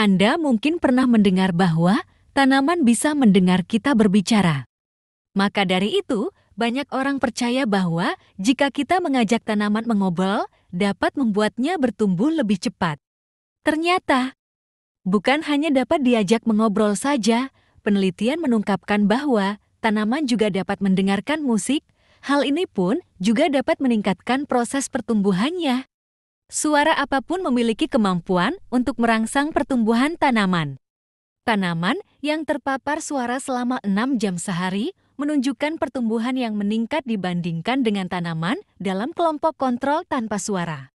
Anda mungkin pernah mendengar bahwa tanaman bisa mendengar kita berbicara. Maka dari itu, banyak orang percaya bahwa jika kita mengajak tanaman mengobrol, dapat membuatnya bertumbuh lebih cepat. Ternyata, bukan hanya dapat diajak mengobrol saja, penelitian menungkapkan bahwa tanaman juga dapat mendengarkan musik. Hal ini pun juga dapat meningkatkan proses pertumbuhannya. Suara apapun memiliki kemampuan untuk merangsang pertumbuhan tanaman. Tanaman yang terpapar suara selama enam jam sehari menunjukkan pertumbuhan yang meningkat dibandingkan dengan tanaman dalam kelompok kontrol tanpa suara.